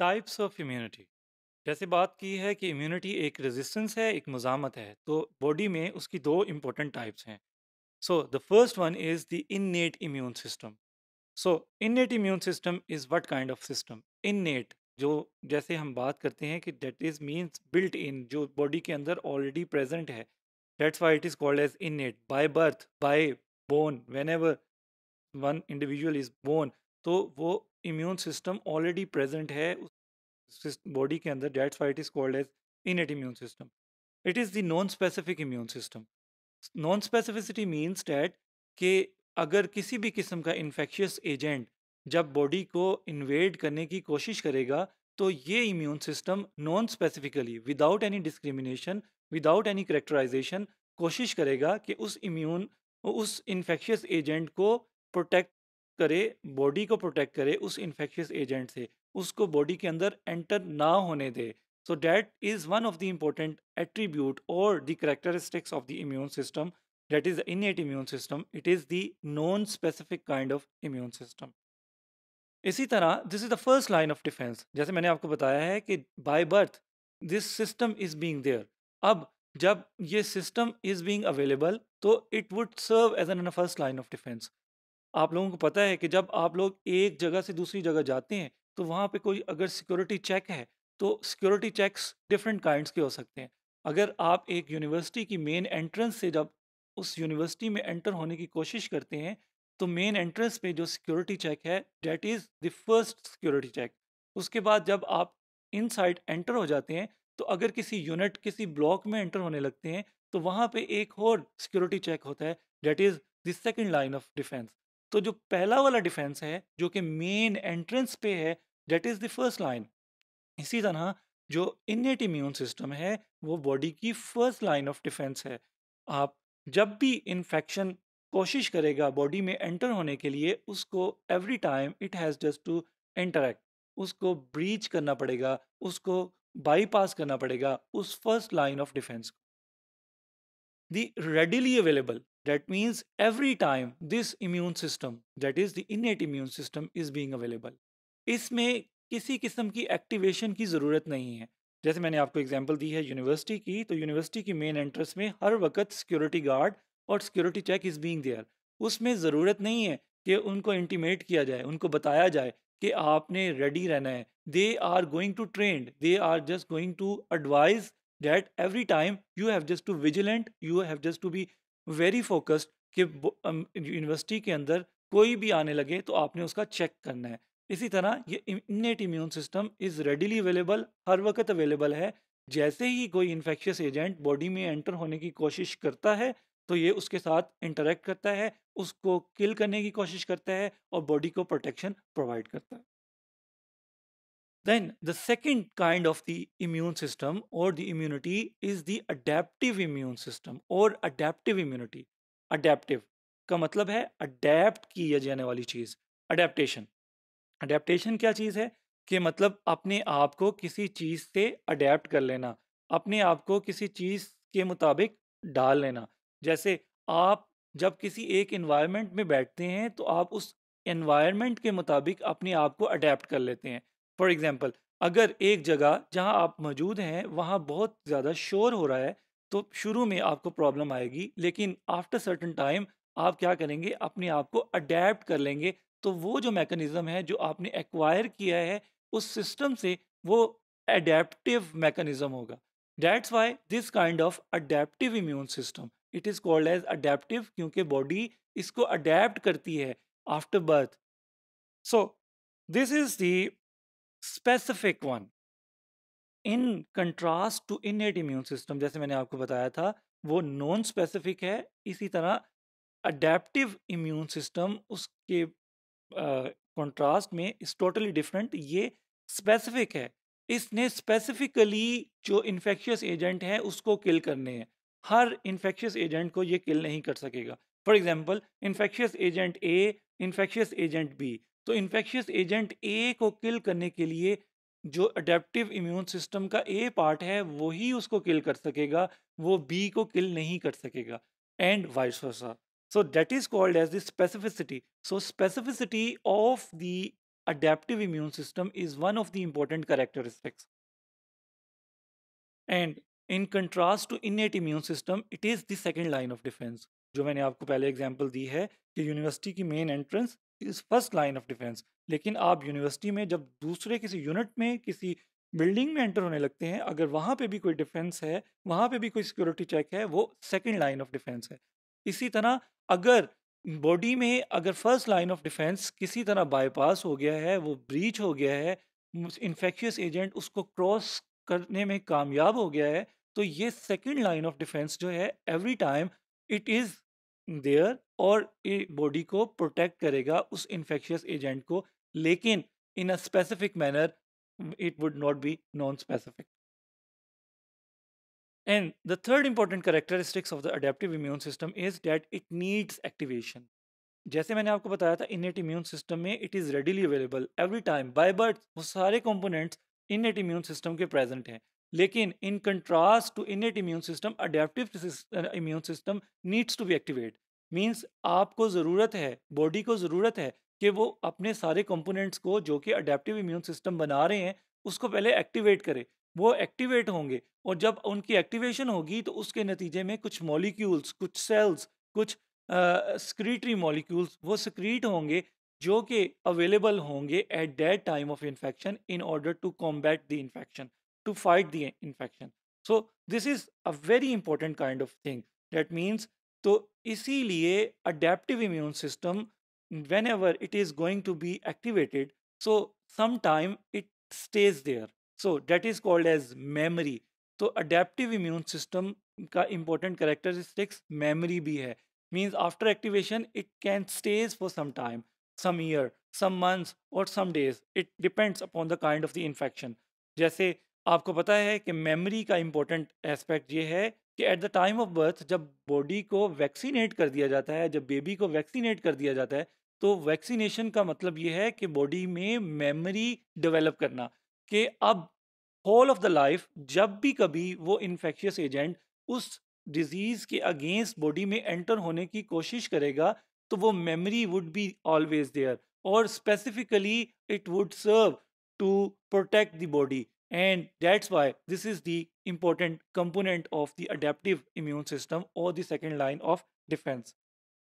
Types of immunity जैसे बात की है कि इम्यूनिटी एक रेजिस्टेंस है एक मजामत है तो बॉडी में उसकी दो इम्पोर्टेंट टाइप्स हैं so the first one is the innate immune system so innate immune system is what kind of system innate जो जैसे हम बात करते हैं कि that is means built in जो बॉडी के अंदर ऑलरेडी प्रेजेंट है that's why it is called as innate by birth by born whenever one individual is born तो वो इम्यून सिस्टम ऑलरेडी प्रेजेंट है बॉडी के अंदर dates why it is called as innate immune system it is the non specific immune system non specificity means that कि अगर किसी भी किस्म का इन्फेक्शियस एजेंट जब बॉडी को इन्वेड करने की कोशिश करेगा तो ये immune system non specifically without any discrimination without any characterization कोशिश करेगा कि उस इम्यून उस इन्फेक्शियस एजेंट को प्रोटेक्ट करे बॉडी को प्रोटेक्ट करे उस इन्फेक्शियस एजेंट से उसको बॉडी के अंदर एंटर ना होने दे so that is one of the important attribute और the characteristics of the immune system that is innate immune system it is the non specific kind of immune system इसी तरह this is the first line of defence जैसे मैंने आपको बताया है कि by birth this system is being there अब जब ये सिस्टम इज बींग अवेलेबल तो it would serve as N first line of defence आप लोगों को पता है कि जब आप लोग एक जगह से दूसरी जगह जाते हैं तो वहाँ पे कोई अगर सिक्योरिटी चेक है तो सिक्योरिटी चेक्स डिफरेंट काइंड्स के हो सकते हैं अगर आप एक यूनिवर्सिटी की मेन एंट्रेंस से जब उस यूनिवर्सिटी में एंटर होने की कोशिश करते हैं तो मेन एंट्रेंस पे जो सिक्योरिटी चेक है that is the first security check उसके बाद जब आप इन एंटर हो जाते हैं तो अगर किसी यूनिट किसी ब्लॉक में एंटर होने लगते हैं तो वहाँ पर एक और सिक्योरिटी चेक होता है that is the second line of defence तो जो पहला वाला डिफेंस है जो कि मेन एंट्रेंस पे है that is the first line इसी तरह जो इनेट इम्यून सिस्टम है वो बॉडी की फर्स्ट लाइन ऑफ डिफेंस है आप जब भी इन्फेक्शन कोशिश करेगा बॉडी में एंटर होने के लिए उसको every time it has just to interact उसको ब्रीच करना पड़ेगा उसको बाईपास करना पड़ेगा उस first line of defence the readily available That means every time this immune system, that is the innate immune system, is being available. इसमें किसी किस्म की एक्टिवेशन की ज़रूरत नहीं है जैसे मैंने आपको एग्जांपल दी है यूनिवर्सिटी की तो यूनिवर्सिटी की मेन एंट्रेंस में हर वक्त सिक्योरिटी गार्ड और security check is being there उसमें ज़रूरत नहीं है कि उनको इंटीमेट किया जाए उनको बताया जाए कि आपने रेडी रहना है they are going to trained they are just going to advise that every time you have just to vigilant you have just to be very focused कि यूनिवर्सिटी के अंदर कोई भी आने लगे तो आपने उसका चेक करना है इसी तरह ये innate immune system is readily available हर वक्त अवेलेबल है जैसे ही कोई इन्फेक्शियस एजेंट बॉडी में एंटर होने की कोशिश करता है तो ये उसके साथ इंटरेक्ट करता है उसको किल करने की कोशिश करता है और बॉडी को प्रोटेक्शन प्रोवाइड करता है Then the second kind of the immune system or the immunity is the adaptive immune system or adaptive immunity. Adaptive का मतलब है अडेप्ट की जाने वाली चीज़ अडेप्टेशन अडेप्टेशन क्या चीज़ है कि मतलब अपने आप को किसी चीज़ से अडेप्ट कर लेना अपने आप को किसी चीज़ के मुताबिक डाल लेना जैसे आप जब किसी एक इन्वायरमेंट में बैठते हैं तो आप उस इन्वायरमेंट के मुताबिक अपने आप को अडेप्ट कर लेते हैं फॉर एग्जाम्पल अगर एक जगह जहाँ आप मौजूद हैं वहाँ बहुत ज़्यादा शोर हो रहा है तो शुरू में आपको प्रॉब्लम आएगी लेकिन आफ्टर सर्टन टाइम आप क्या करेंगे अपने आप को अडेप्ट कर लेंगे तो वो जो मैकेनिज़्म है जो आपने एक्वायर किया है उस सिस्टम से वो अडेप्टिव मैकेनिज़्म होगा that's why this kind of adaptive immune system it is called as adaptive क्योंकि बॉडी इसको अडेप्ट करती है after birth so this is the specific one in contrast to innate immune system जैसे मैंने आपको बताया था वो नॉन स्पेसिफिक है इसी तरह अडेप्टिव इम्यून सिस्टम उसके कंट्रास्ट uh, में इस टोटली डिफरेंट ये स्पेसिफिक है इसने स्पेसिफिकली जो इन्फेक्शियस एजेंट है उसको किल करने हैं हर इन्फेक्शियस एजेंट को ये किल नहीं कर सकेगा for example infectious agent A infectious agent B तो इन्फेक्शियस एजेंट ए को किल करने के लिए जो अडेप्टिव इम्यून सिस्टम का ए पार्ट है वो ही उसको किल कर सकेगा वो बी को किल नहीं कर सकेगा and vice versa so that is called as the specificity so specificity of the adaptive immune system is one of the important characteristics and in contrast to innate immune system it is the second line of defence जो मैंने आपको पहले example दी है कि university की main entrance is first line of defence लेकिन आप university में जब दूसरे किसी यूनिट में किसी बिल्डिंग में एंटर होने लगते हैं अगर वहाँ पे भी कोई डिफेंस है वहाँ पे भी कोई सिक्योरिटी चेक है वो सेकंड लाइन ऑफ डिफेंस है इसी तरह अगर बॉडी में अगर फर्स्ट लाइन ऑफ डिफेंस किसी तरह बाईपास हो गया है वो ब्रीच हो गया है इन्फेक्शियस एजेंट उसको क्रॉस करने में कामयाब हो गया है तो ये सेकेंड लाइन ऑफ डिफेंस जो है every time it is there और ये बॉडी को प्रोटेक्ट करेगा उस इन्फेक्शियस एजेंट को लेकिन in a specific manner it would not be non specific and the third important characteristics of the adaptive immune system is that it needs activation जैसे मैंने आपको बताया था इन इम्यून सिस्टम में it is readily available every time by birth वो सारे components in immune system के present हैं लेकिन in contrast to innate immune system adaptive immune system needs to be activate means आपको ज़रूरत है बॉडी को ज़रूरत है कि वो अपने सारे कंपोनेंट्स को जो कि अडेप्टिव इम्यून सिस्टम बना रहे हैं उसको पहले एक्टिवेट करे वो एक्टिवेट होंगे और जब उनकी एक्टिवेशन होगी तो उसके नतीजे में कुछ मॉलिक्यूल्स कुछ सेल्स कुछ स्क्रीटरी uh, मॉलिक्यूल्स वो स्क्रीट होंगे जो कि अवेलेबल होंगे at that time of infection in order to combat the infection to fight the infection. So this is a very important kind of thing. That means, so isiliye adaptive immune system, whenever it is going to be activated, so sometime it stays there. So that is called as memory. So adaptive immune system ka important characteristics memory bhi hai. Means after activation, it can stays for some time, some year, some months or some days. It depends upon the kind of the infection. Jaise आपको पता है कि memory का important aspect ये है कि at the time of birth जब body को वैक्सीनेट कर दिया जाता है जब बेबी को वैक्सीनेट कर दिया जाता है तो वैक्सीनेशन का मतलब ये है कि बॉडी में मेमोरी डेवलप करना कि अब होल ऑफ द लाइफ जब भी कभी वो इन्फेक्शियस एजेंट उस डिजीज़ के अगेंस्ट बॉडी में एंटर होने की कोशिश करेगा तो वो memory would be always there और specifically it would serve to protect the body And that's why this is the important component of the adaptive immune system or the second line of defense.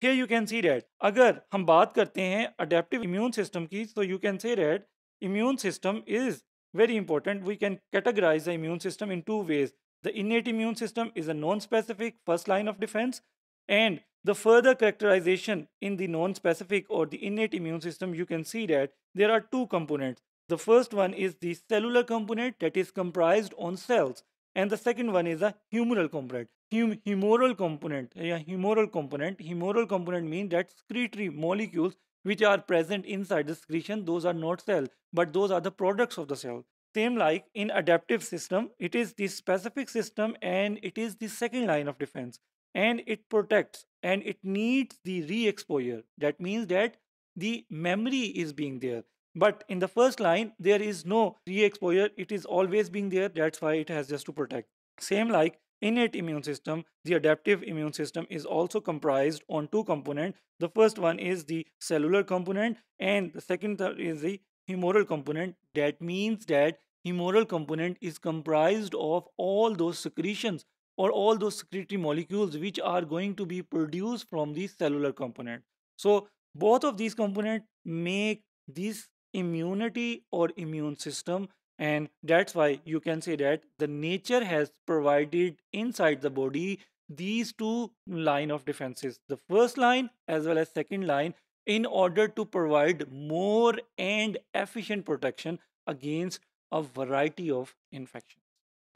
Here you can see that अगर हम बात करते हैं adaptive immune system की so you can say that immune system is very important. We can categorize the immune system in two ways. The innate immune system is a non-specific first line of defense and the further characterization in the non-specific or the innate immune system you can see that there are two components the first one is the cellular component that is comprised on cells, and the second one is a humoral component. Hum humoral component, yeah, humoral component. Humoral component means that secretory molecules which are present inside the secretion, those are not cell, but those are the products of the cell. Same like in adaptive system, it is the specific system and it is the second line of defense and it protects and it needs the re-exposure. That means that the memory is being there but in the first line, there is no re-exposure. It is always being there. That's why it has just to protect. Same like innate immune system, the adaptive immune system is also comprised on two components. The first one is the cellular component and the second is the humoral component. That means that humoral component is comprised of all those secretions or all those secretory molecules which are going to be produced from the cellular component. So both of these components make this immunity or immune system and that's why you can say that the nature has provided inside the body these two line of defenses the first line as well as second line in order to provide more and efficient protection against a variety of infections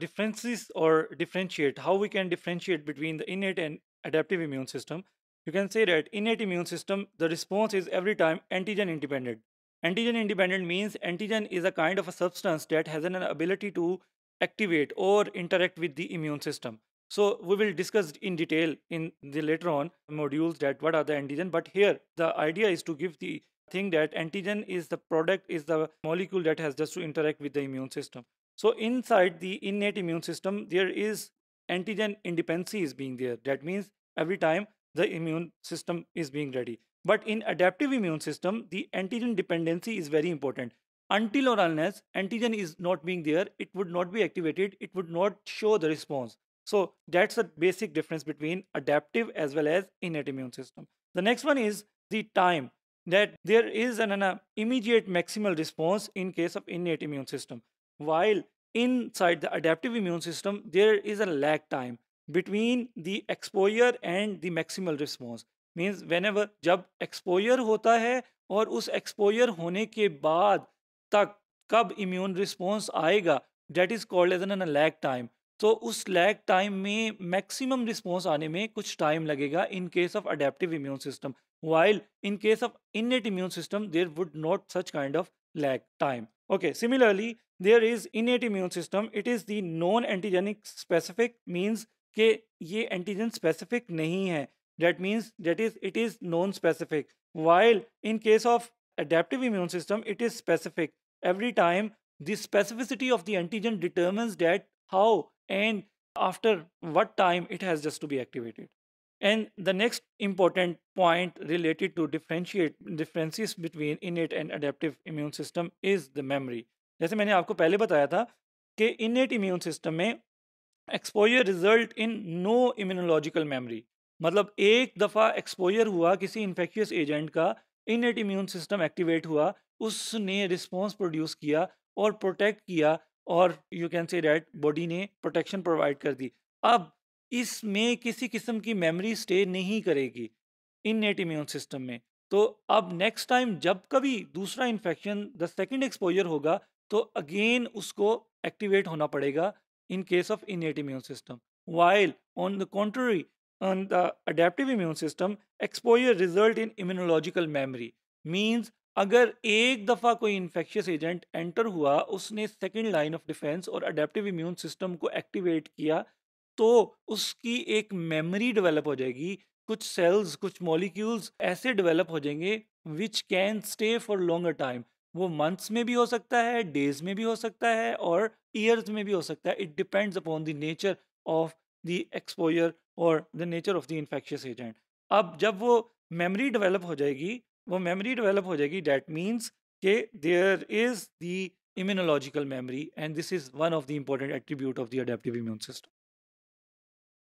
differences or differentiate how we can differentiate between the innate and adaptive immune system you can say that innate immune system the response is every time antigen independent Antigen independent means antigen is a kind of a substance that has an ability to activate or interact with the immune system. So we will discuss in detail in the later on modules that what are the antigen. But here the idea is to give the thing that antigen is the product is the molecule that has just to interact with the immune system. So inside the innate immune system there is antigen independency is being there. That means every time the immune system is being ready. But in adaptive immune system, the antigen dependency is very important. Until or unless antigen is not being there, it would not be activated, it would not show the response. So that's the basic difference between adaptive as well as innate immune system. The next one is the time that there is an, an immediate maximal response in case of innate immune system. While inside the adaptive immune system, there is a lag time between the exposure and the maximal response. Means when जब exposure होता है और उस exposure होने के बाद तक कब इम्यून रिस्पॉन्स आएगा that is called as an lag time तो उस लैग टाइम में मैक्सिमम रिस्पॉन्स आने में कुछ टाइम लगेगा in case of adaptive immune system while in case of innate immune system there would not such kind of time okay similarly there is in innate immune system it is the non antigenic specific means के ये antigen specific नहीं है that means that is it is non-specific while in case of adaptive immune system it is specific every time the specificity of the antigen determines that how and after what time it has just to be activated and the next important point related to differentiate differences between innate and adaptive immune system is the memory जैसे मैंने आपको पहले बताया था कि innate immune system में exposure result in no immunological memory मतलब एक दफ़ा एक्सपोजर हुआ किसी इन्फेक्शियस एजेंट का इन इम्यून सिस्टम एक्टिवेट हुआ उसने रिस्पॉन्स प्रोड्यूस किया और प्रोटेक्ट किया और you can say that body ने प्रोटेक्शन प्रोवाइड कर दी अब इसमें किसी किस्म की मेमोरी स्टे नहीं करेगी इनएट इम्यून सिस्टम में तो अब नेक्स्ट टाइम जब कभी दूसरा इन्फेक्शन द सेकेंड एक्सपोजर होगा तो अगेन उसको एक्टिवेट होना पड़ेगा in case of innate immune system while on the contrary on the adaptive immune system, exposure result in immunological memory. Means अगर एक दफ़ा कोई इन्फेक्शियस एजेंट एंटर हुआ उसने सेकेंड लाइन ऑफ डिफेंस और अडेप्टिव इम्यून सिस्टम को activate किया तो उसकी एक मेमोरी डेवलप हो जाएगी कुछ सेल्स कुछ मॉलिक्यूल्स ऐसे डेवलप हो जाएंगे which can stay for longer time वो मंथ्स में भी हो सकता है डेज में भी हो सकता है और ईयर्स में भी हो सकता है it depends upon the nature of the exposure और the nature of the infectious agent अब जब वो मेमोरी डेवलप हो जाएगी वो मेमोरी डेवलप हो जाएगी डैट मीन्स के there is the immunological memory and this is one of the important attribute of the adaptive immune system